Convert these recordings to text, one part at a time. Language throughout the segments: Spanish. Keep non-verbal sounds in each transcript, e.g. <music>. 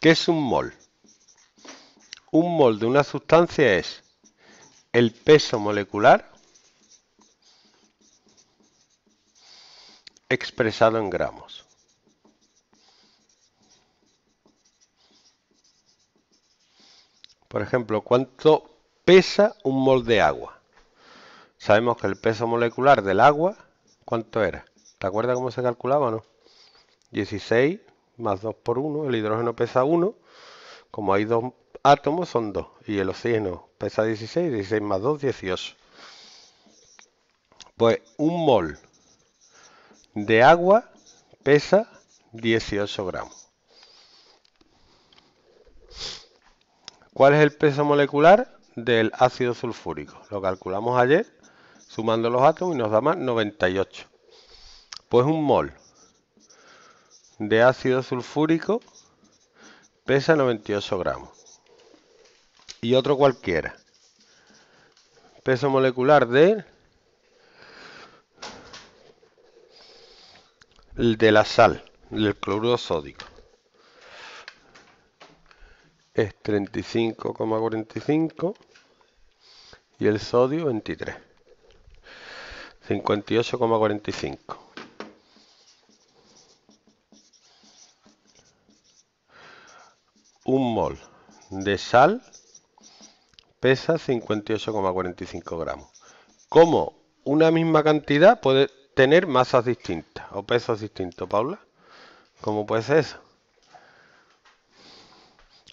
¿Qué es un mol? Un mol de una sustancia es el peso molecular expresado en gramos. Por ejemplo, ¿cuánto pesa un mol de agua? Sabemos que el peso molecular del agua, ¿cuánto era? ¿Te acuerdas cómo se calculaba o no? 16 más 2 por 1, el hidrógeno pesa 1, como hay dos átomos son 2 y el oxígeno pesa 16, 16 más 2, 18. Pues un mol de agua pesa 18 gramos. ¿Cuál es el peso molecular del ácido sulfúrico? Lo calculamos ayer sumando los átomos y nos da más 98. Pues un mol de ácido sulfúrico pesa 98 gramos. Y otro cualquiera. Peso molecular de... de la sal, del cloruro sódico. Es 35,45 y el sodio 23. 58,45. un mol de sal pesa 58,45 gramos. ¿Cómo una misma cantidad puede tener masas distintas o pesos distintos, Paula? ¿Cómo puede ser eso?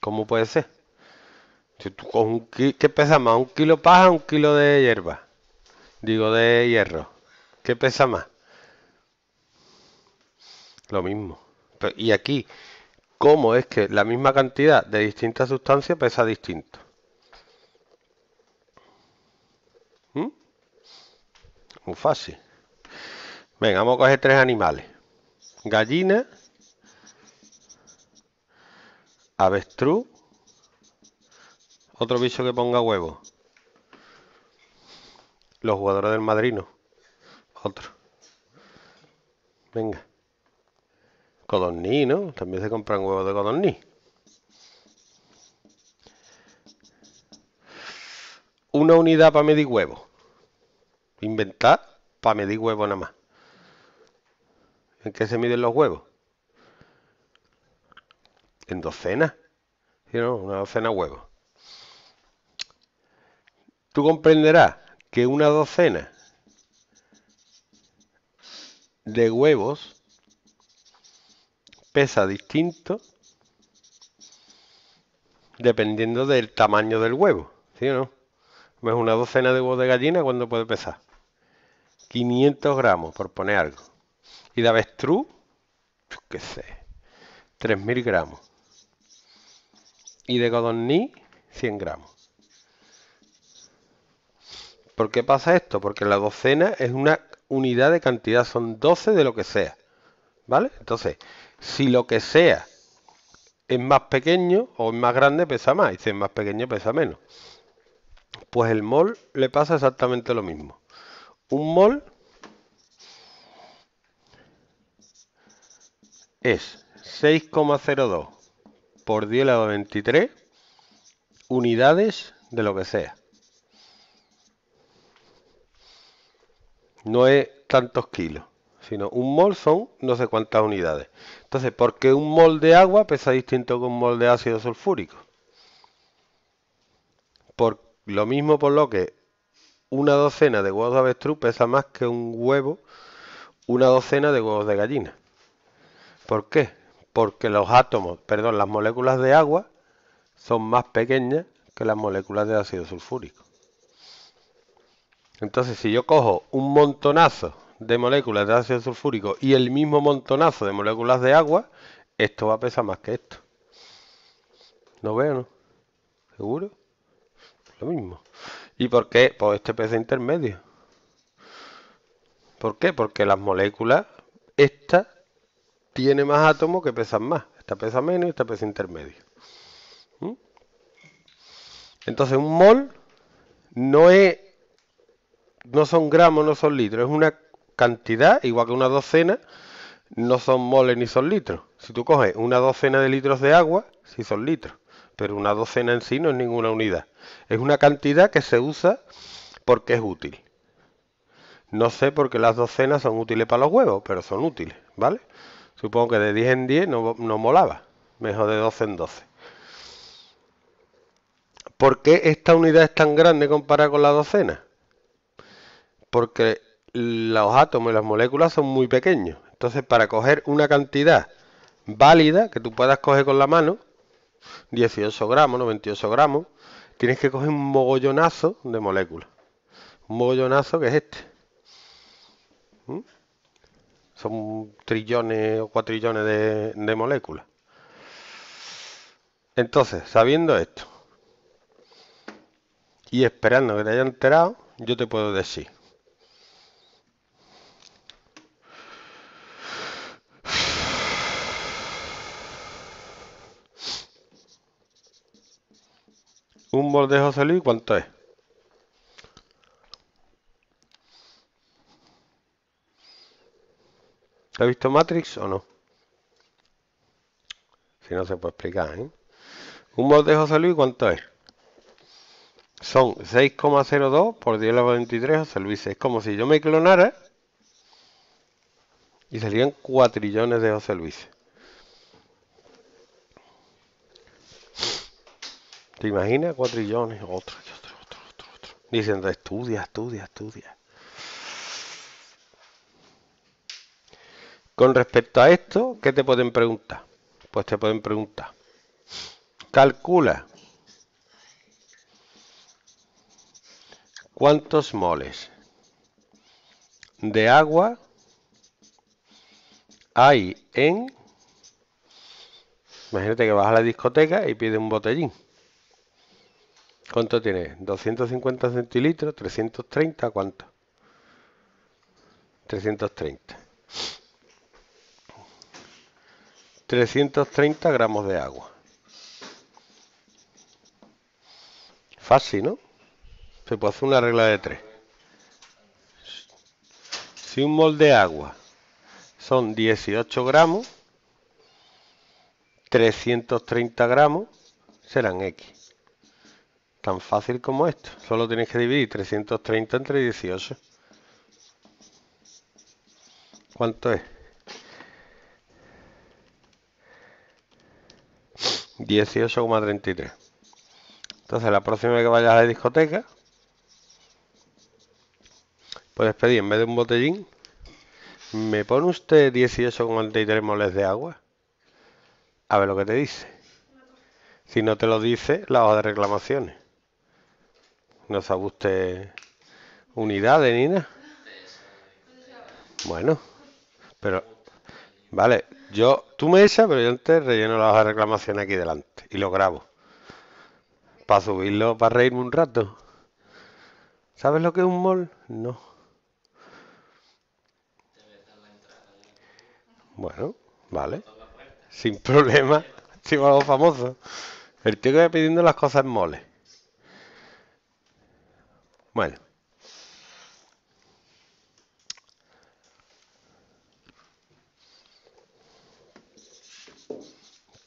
¿Cómo puede ser? ¿Qué pesa más? ¿Un kilo paja o un kilo de hierba? Digo, de hierro. ¿Qué pesa más? Lo mismo. y aquí, cómo es que la misma cantidad de distintas sustancias pesa distinto. ¿Mm? Muy fácil. Venga, vamos a coger tres animales. Gallina, avestruz, otro bicho que ponga huevo. Los jugadores del madrino. Otro. Venga. Codorní, ¿no? También se compran huevos de codorní. Una unidad para medir huevos. Inventar para medir huevos nada más. ¿En qué se miden los huevos? En docenas. ¿Sí, no? Una docena de huevos. Tú comprenderás que una docena de huevos pesa distinto dependiendo del tamaño del huevo, ¿sí o no? una docena de huevos de gallina, ¿cuándo puede pesar? 500 gramos, por poner algo. Y de avestruz, qué sé, 3.000 gramos. Y de codorniz, 100 gramos. ¿Por qué pasa esto? Porque la docena es una unidad de cantidad, son 12 de lo que sea. ¿Vale? Entonces, si lo que sea es más pequeño o es más grande, pesa más, y si es más pequeño, pesa menos. Pues el mol le pasa exactamente lo mismo. Un mol es 6,02 por 10 elevado a 23 unidades de lo que sea. No es tantos kilos sino un mol son no sé cuántas unidades. Entonces, ¿por qué un mol de agua pesa distinto que un mol de ácido sulfúrico? Por lo mismo por lo que una docena de huevos de avestruz pesa más que un huevo, una docena de huevos de gallina. ¿Por qué? Porque los átomos, perdón, las moléculas de agua son más pequeñas que las moléculas de ácido sulfúrico. Entonces, si yo cojo un montonazo de moléculas de ácido sulfúrico y el mismo montonazo de moléculas de agua, esto va a pesar más que esto. ¿No veo, no? ¿Seguro? Lo mismo. ¿Y por qué? Pues este peso intermedio. ¿Por qué? Porque las moléculas, esta tiene más átomos que pesan más. Esta pesa menos y esta pesa intermedio. ¿Mm? Entonces un mol no es no son gramos, no son litros, es una cantidad, igual que una docena, no son moles ni son litros. Si tú coges una docena de litros de agua, sí son litros, pero una docena en sí no es ninguna unidad. Es una cantidad que se usa porque es útil. No sé por qué las docenas son útiles para los huevos, pero son útiles, ¿vale? Supongo que de 10 en 10 no, no molaba, mejor de 12 en 12. ¿Por qué esta unidad es tan grande comparada con la docena? Porque los átomos y las moléculas son muy pequeños. Entonces, para coger una cantidad válida que tú puedas coger con la mano, 18 gramos, 98 gramos, tienes que coger un mogollonazo de moléculas. Un mogollonazo que es este. ¿Mm? Son trillones o cuatrillones de, de moléculas. Entonces, sabiendo esto y esperando que te hayan enterado, yo te puedo decir Un bol de José Luis, ¿cuánto es? ¿Has visto Matrix o no? Si no se puede explicar, ¿eh? Un bol de José Luis, ¿cuánto es? Son 6,02 por 10 a la 23 José Luis. Es como si yo me clonara y salían 4 trillones de José Luis. ¿Te imaginas? Cuatrillones, otro, otro, otro, otro, otro. Diciendo, estudia, estudia, estudia. Con respecto a esto, ¿qué te pueden preguntar? Pues te pueden preguntar. Calcula cuántos moles de agua hay en... Imagínate que vas a la discoteca y pides un botellín. ¿Cuánto tiene? ¿250 centilitros? ¿330? ¿Cuánto? 330. 330 gramos de agua. Fácil, ¿no? Se puede hacer una regla de tres. Si un mol de agua son 18 gramos, 330 gramos serán X. Tan fácil como esto. Solo tienes que dividir 330 entre 18. ¿Cuánto es? 18,33. Entonces, la próxima vez que vayas a la discoteca, puedes pedir en vez de un botellín, ¿me pone usted 18,33 moles de agua? A ver lo que te dice. Si no te lo dice, la hoja de reclamaciones. ¿No se usted unidades ni nada? Bueno, pero vale, yo tú me echas, pero yo antes relleno de reclamaciones aquí delante y lo grabo para subirlo, para reírme un rato. ¿Sabes lo que es un mol? No. Bueno, vale. Sin problema. <laughs> Estoy algo famoso. El tío que va pidiendo las cosas en moles. Bueno.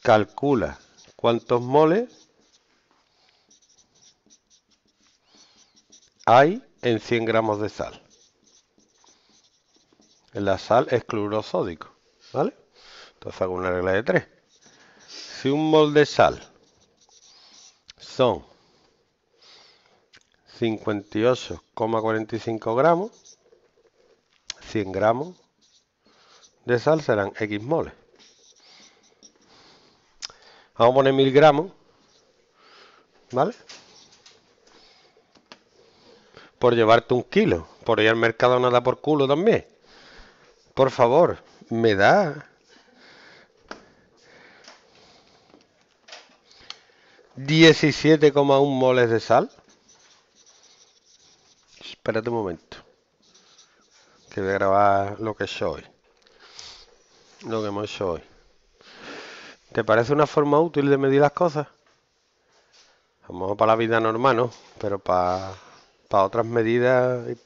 Calcula cuántos moles hay en 100 gramos de sal. La sal es clorosódico, ¿vale? Entonces hago una regla de 3. Si un mol de sal son 58,45 gramos, 100 gramos de sal serán X moles. Vamos a poner 1000 gramos, ¿vale? Por llevarte un kilo, por ir al mercado nada por culo también. Por favor, me da 17,1 moles de sal. Espérate un momento. Que voy a grabar lo que soy. Lo que hemos hecho hoy. ¿Te parece una forma útil de medir las cosas? A lo mejor para la vida normal, ¿no? Pero para, para otras medidas y